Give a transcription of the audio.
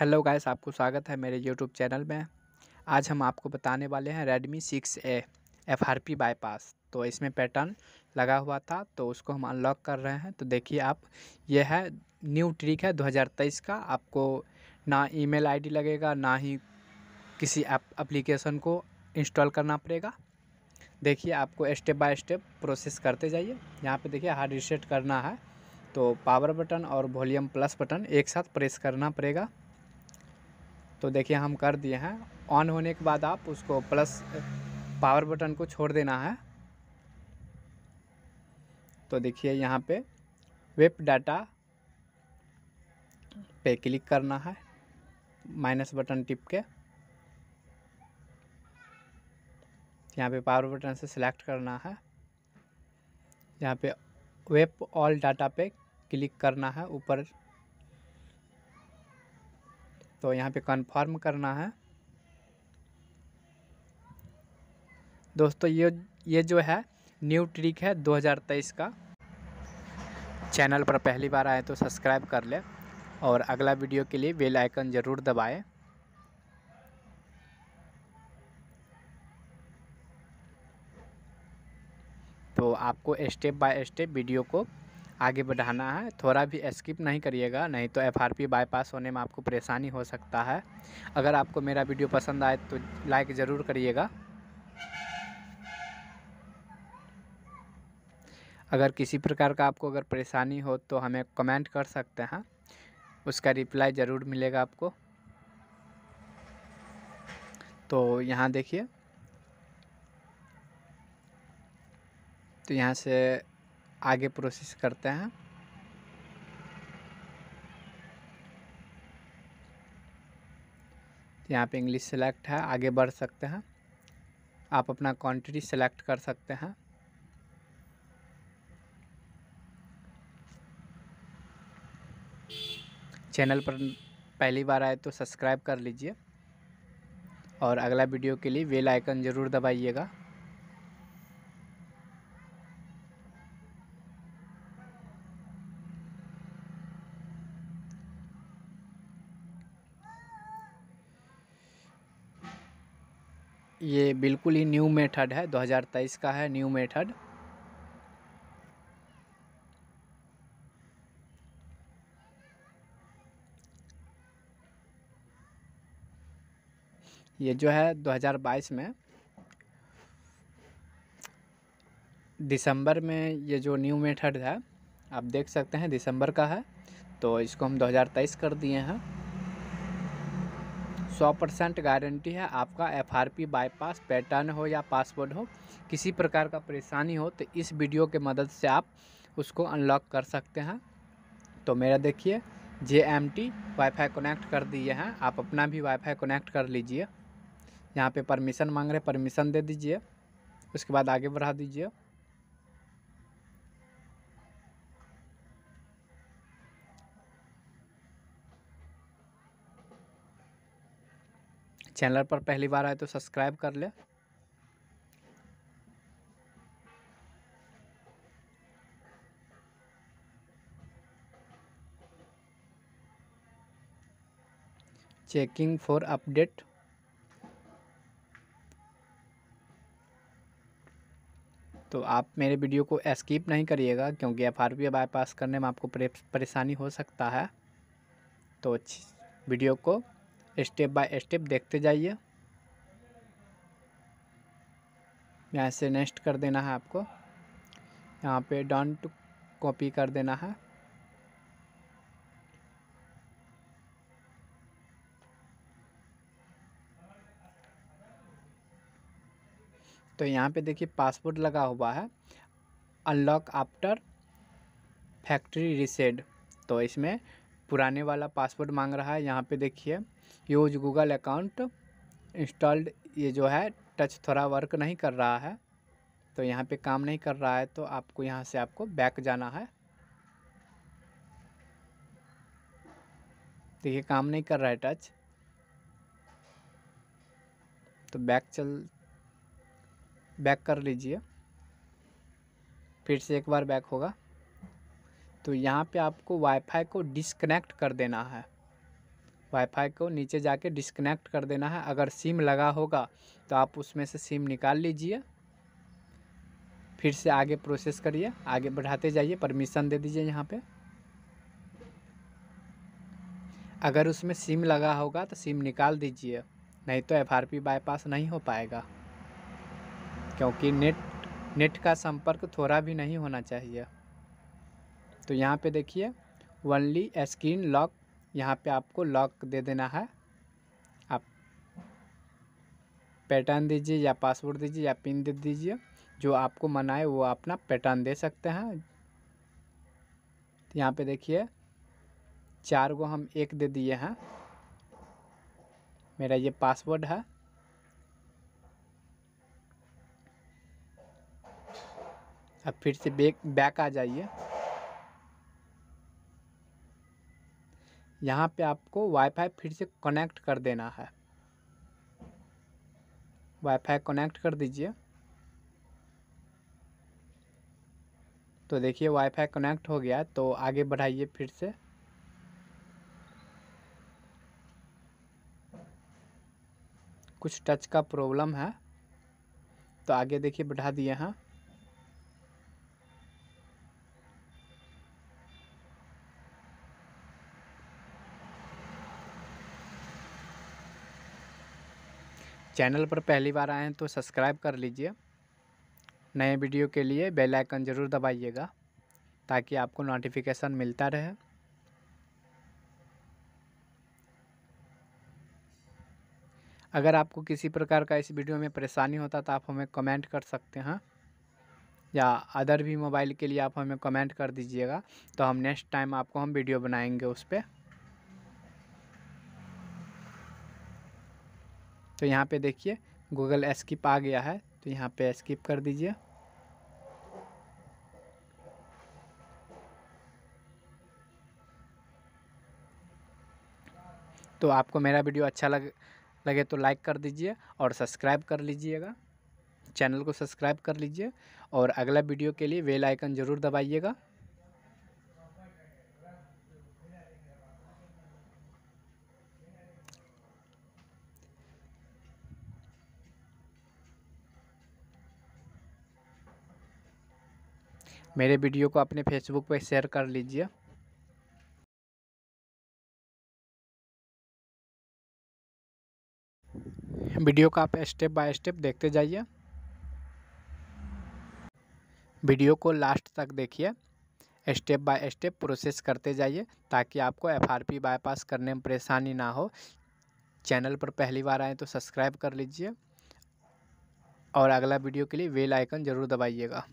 hello guys आपको स्वागत है मेरे यूट्यूब चैनल में आज हम आपको बताने वाले हैं Redmi six A F R P bypass तो इसमें पैटर्न लगा हुआ था तो उसको हम अनलॉक कर रहे हैं तो देखिए आप यह है न्यू ट्रिक है 2023 का आपको ना ईमेल आईडी लगेगा ना ही किसी एप्लीकेशन को इंस्टॉल करना पड़ेगा देखिए आपको स्टेप बाय स्टेप प्रोसेस करते जाइए यहाँ पर देखिए हार्ड रिसेट करना है तो पावर बटन और वॉल्यूम प्लस बटन एक साथ प्रेस करना पड़ेगा तो देखिए हम कर दिए हैं ऑन होने के बाद आप उसको प्लस पावर बटन को छोड़ देना है तो देखिए यहाँ पे वेब डाटा पे क्लिक करना है माइनस बटन टिप के यहाँ पे पावर बटन से सिलेक्ट करना है यहाँ पे वेब ऑल डाटा पे क्लिक करना है ऊपर तो यहाँ पे कंफर्म करना है दोस्तों ये ये जो है न्यू ट्रिक है 2023 का चैनल पर पहली बार आए तो सब्सक्राइब कर ले और अगला वीडियो के लिए बेल आइकन ज़रूर दबाए तो आपको स्टेप बाय स्टेप वीडियो को आगे बढ़ाना है थोड़ा भी स्किप नहीं करिएगा नहीं तो एफ पी बाईपास होने में आपको परेशानी हो सकता है अगर आपको मेरा वीडियो पसंद आए तो लाइक ज़रूर करिएगा अगर किसी प्रकार का आपको अगर परेशानी हो तो हमें कमेंट कर सकते हैं उसका रिप्लाई ज़रूर मिलेगा आपको तो यहाँ देखिए तो यहाँ से आगे प्रोसेस करते हैं यहाँ पे इंग्लिश सेलेक्ट है आगे बढ़ सकते हैं आप अपना कंट्री सेलेक्ट कर सकते हैं चैनल पर पहली बार आए तो सब्सक्राइब कर लीजिए और अगला वीडियो के लिए वेल आइकन ज़रूर दबाइएगा ये बिल्कुल ही न्यू मेथड है 2023 का है न्यू मेथड ये जो है 2022 में दिसंबर में ये जो न्यू मेथड है आप देख सकते हैं दिसंबर का है तो इसको हम 2023 कर दिए हैं सौ परसेंट गारंटी है आपका पी बाईपास पैटर्न हो या पासवर्ड हो किसी प्रकार का परेशानी हो तो इस वीडियो के मदद से आप उसको अनलॉक कर सकते हैं तो मेरा देखिए J M T Fi connect कर दिए हैं आप अपना भी वाईफाई कनेक्ट कर लीजिए यहाँ पे परमिशन मांग रहे परमिशन दे दीजिए उसके बाद आगे बढ़ा दीजिए चैनल पर पहली बार आए तो सब्सक्राइब कर ले चेकिंग फॉर अपडेट तो आप मेरे वीडियो को स्किप नहीं करिएगा क्योंकि एफ आर पी बाईपास करने में आपको परेशानी हो सकता है तो वीडियो को स्टेप बाय स्टेप देखते जाइए यहाँ से नेक्स्ट कर देना है आपको यहाँ पे डॉन्ट कॉपी कर देना है तो यहाँ पे देखिए पासवर्ड लगा हुआ है अनलॉक आफ्टर फैक्ट्री रिसेड तो इसमें पुराने वाला पासवर्ड मांग रहा है यहाँ पे देखिए यूज गूगल अकाउंट इंस्टॉल्ड ये जो है टच थोड़ा वर्क नहीं कर रहा है तो यहाँ पे काम नहीं कर रहा है तो आपको यहाँ से आपको बैक जाना है देखिए काम नहीं कर रहा है टच तो बैक चल बैक कर लीजिए फिर से एक बार बैक होगा तो यहाँ पे आपको वाईफाई को डिसकनेक्ट कर देना है वाईफाई को नीचे जाके डिसकनेक्ट कर देना है अगर सिम लगा होगा तो आप उसमें से सिम निकाल लीजिए फिर से आगे प्रोसेस करिए आगे बढ़ाते जाइए परमिशन दे दीजिए यहाँ पे अगर उसमें सिम लगा होगा तो सिम निकाल दीजिए नहीं तो एफ बाईपास नहीं हो पाएगा क्योंकि नेट नेट का संपर्क थोड़ा भी नहीं होना चाहिए तो यहाँ पे देखिए ओनली स्क्रीन लॉक यहाँ पे आपको लॉक दे देना है आप पैटर्न दीजिए या पासवर्ड दीजिए या पिन दे दीजिए जो आपको मनाए वो अपना पैटर्न दे सकते हैं तो यहाँ पे देखिए चार को हम एक दे दिए हैं मेरा ये पासवर्ड है अब फिर से बैक बैक आ जाइए यहाँ पे आपको वाईफाई फिर से कनेक्ट कर देना है वाईफाई कनेक्ट कर दीजिए तो देखिए वाईफाई कनेक्ट हो गया तो आगे बढ़ाइए फिर से कुछ टच का प्रॉब्लम है तो आगे देखिए बढ़ा दिए हैं चैनल पर पहली बार आए हैं तो सब्सक्राइब कर लीजिए नए वीडियो के लिए बेल आइकन ज़रूर दबाइएगा ताकि आपको नोटिफिकेशन मिलता रहे अगर आपको किसी प्रकार का इस वीडियो में परेशानी होता तो आप हमें कमेंट कर सकते हैं या अदर भी मोबाइल के लिए आप हमें कमेंट कर दीजिएगा तो हम नेक्स्ट टाइम आपको हम वीडियो बनाएंगे उस पर तो यहाँ पे देखिए गूगल स्किप आ गया है तो यहाँ पे स्किप कर दीजिए तो आपको मेरा वीडियो अच्छा लग लगे तो लाइक कर दीजिए और सब्सक्राइब कर लीजिएगा चैनल को सब्सक्राइब कर लीजिए और अगला वीडियो के लिए वेल आइकन ज़रूर दबाइएगा मेरे वीडियो को अपने फेसबुक पर शेयर कर लीजिए वीडियो का आप स्टेप बाय स्टेप देखते जाइए वीडियो को लास्ट तक देखिए स्टेप बाय स्टेप प्रोसेस करते जाइए ताकि आपको एफआरपी बायपास करने में परेशानी ना हो चैनल पर पहली बार आए तो सब्सक्राइब कर लीजिए और अगला वीडियो के लिए वेल आइकन ज़रूर दबाइएगा